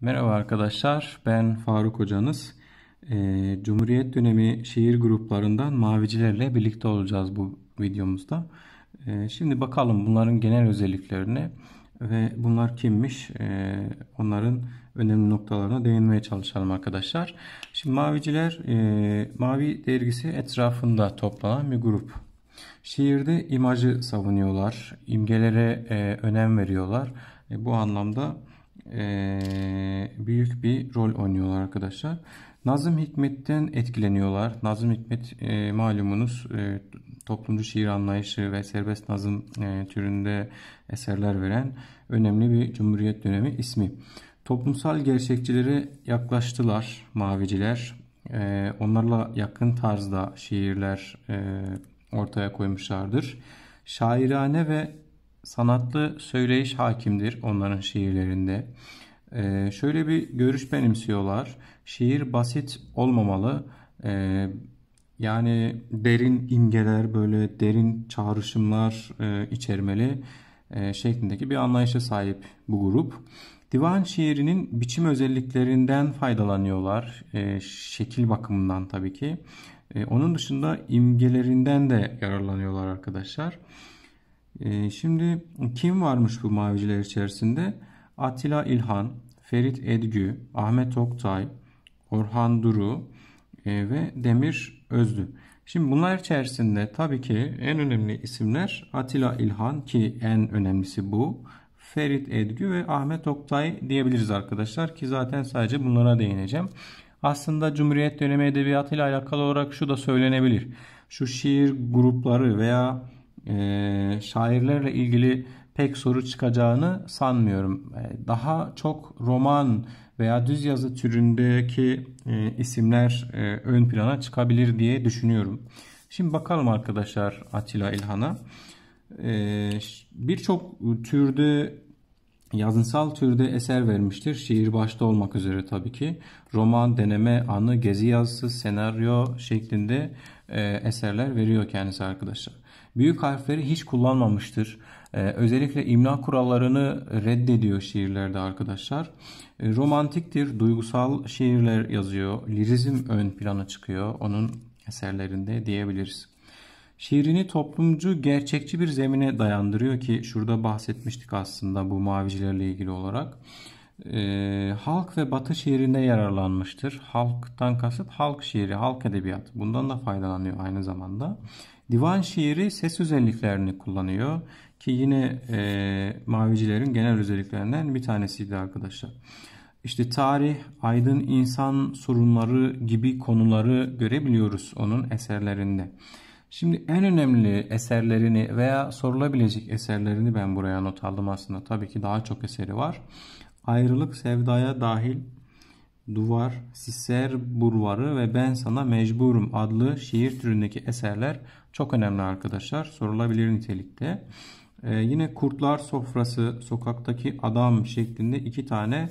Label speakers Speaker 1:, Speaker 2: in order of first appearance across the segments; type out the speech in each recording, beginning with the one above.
Speaker 1: Merhaba arkadaşlar, ben Faruk hocanız. Ee, Cumhuriyet dönemi şiir gruplarından mavicilerle birlikte olacağız bu videomuzda. Ee, şimdi bakalım bunların genel özelliklerini ve bunlar kimmiş, ee, onların önemli noktalarına değinmeye çalışalım arkadaşlar. Şimdi maviciler, e, Mavi dergisi etrafında toplanan bir grup. Şiirde imajı savunuyorlar, imgelere e, önem veriyorlar. E, bu anlamda ee, büyük bir rol oynuyorlar arkadaşlar. Nazım Hikmet'ten etkileniyorlar. Nazım Hikmet e, malumunuz e, toplumcu şiir anlayışı ve serbest nazım e, türünde eserler veren önemli bir Cumhuriyet dönemi ismi. Toplumsal gerçekçilere yaklaştılar maviciler. E, onlarla yakın tarzda şiirler ortaya koymuşlardır. Şairane ve sanatlı söyleyiş hakimdir onların şiirlerinde. Ee, şöyle bir görüş benimsiyorlar. Şiir basit olmamalı. Ee, yani derin imgeler, böyle derin çağrışımlar e, içermeli e, şeklindeki bir anlayışa sahip bu grup. Divan şiirinin biçim özelliklerinden faydalanıyorlar. E, şekil bakımından tabii ki. E, onun dışında imgelerinden de yararlanıyorlar arkadaşlar. Ee, şimdi kim varmış bu maviciler içerisinde? Atilla İlhan, Ferit Edgü, Ahmet Oktay, Orhan Duru e, ve Demir Özdü. Şimdi bunlar içerisinde tabii ki en önemli isimler Atilla İlhan ki en önemlisi bu. Ferit Edgü ve Ahmet Oktay diyebiliriz arkadaşlar ki zaten sadece bunlara değineceğim. Aslında Cumhuriyet dönemi edebiyatıyla alakalı olarak şu da söylenebilir. Şu şiir grupları veya e, şairlerle ilgili pek soru çıkacağını sanmıyorum. Ee, daha çok roman veya düz yazı türündeki e, isimler e, ön plana çıkabilir diye düşünüyorum. Şimdi bakalım arkadaşlar Atilla İlhan'a. E, Birçok türde Yazınsal türde eser vermiştir. Şiir başta olmak üzere tabii ki. Roman, deneme, anı, gezi yazısı, senaryo şeklinde e, eserler veriyor kendisi arkadaşlar. Büyük harfleri hiç kullanmamıştır. E, özellikle imla kurallarını reddediyor şiirlerde arkadaşlar. E, romantiktir, duygusal şiirler yazıyor. Lirizm ön plana çıkıyor onun eserlerinde diyebiliriz. Şiirini toplumcu, gerçekçi bir zemine dayandırıyor ki şurada bahsetmiştik aslında bu mavicilerle ilgili olarak. Ee, halk ve batı şiirinde yararlanmıştır. Halktan kasıp halk şiiri, halk edebiyat Bundan da faydalanıyor aynı zamanda. Divan şiiri ses özelliklerini kullanıyor ki yine e, mavicilerin genel özelliklerinden bir tanesiydi arkadaşlar. İşte tarih, aydın insan sorunları gibi konuları görebiliyoruz onun eserlerinde. Şimdi en önemli eserlerini veya sorulabilecek eserlerini ben buraya not aldım aslında. Tabii ki daha çok eseri var. Ayrılık sevdaya dahil Duvar, Siser Burvarı ve Ben Sana Mecburum adlı şiir türündeki eserler çok önemli arkadaşlar. Sorulabilir nitelikte. Ee, yine Kurtlar Sofrası, Sokaktaki Adam şeklinde iki tane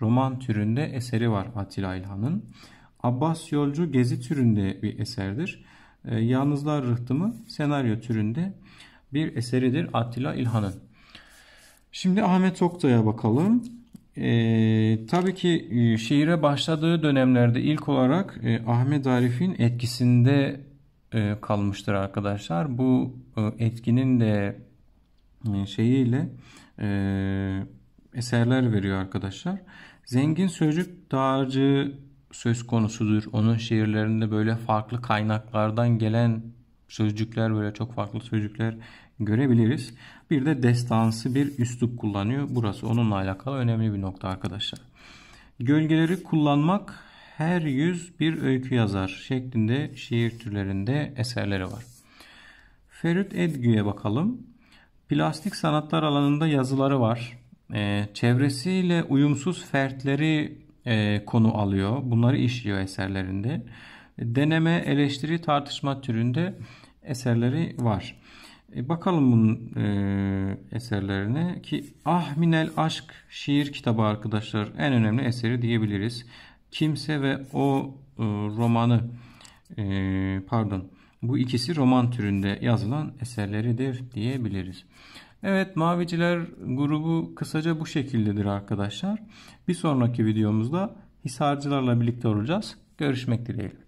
Speaker 1: roman türünde eseri var Atilla İlhan'ın. Abbas Yolcu Gezi türünde bir eserdir. E, Yalnızlar Rıhtımı senaryo türünde bir eseridir Attila İlhan'ın. Şimdi Ahmet Oktay'a bakalım. Ee, tabii ki e, şiire başladığı dönemlerde ilk olarak e, Ahmet Arif'in etkisinde e, kalmıştır arkadaşlar. Bu e, etkinin de e, şeyiyle e, eserler veriyor arkadaşlar. Zengin sözcük dağarcığı söz konusudur. Onun şiirlerinde böyle farklı kaynaklardan gelen sözcükler böyle çok farklı sözcükler görebiliriz. Bir de destansı bir üslup kullanıyor. Burası onunla alakalı önemli bir nokta arkadaşlar. Gölgeleri kullanmak her yüz bir öykü yazar şeklinde şiir türlerinde eserleri var. Ferit Edgü'ye bakalım. Plastik sanatlar alanında yazıları var. Ee, çevresiyle uyumsuz fertleri e, konu alıyor. Bunları işliyor eserlerinde. Deneme, eleştiri, tartışma türünde eserleri var. E, bakalım bunun e, eserlerine ki Ahminel Aşk şiir kitabı arkadaşlar en önemli eseri diyebiliriz. Kimse ve o e, romanı e, pardon bu ikisi roman türünde yazılan eserleridir diyebiliriz. Evet maviciler grubu kısaca bu şekildedir arkadaşlar. Bir sonraki videomuzda hisarcılarla birlikte olacağız. Görüşmek dileğiyle.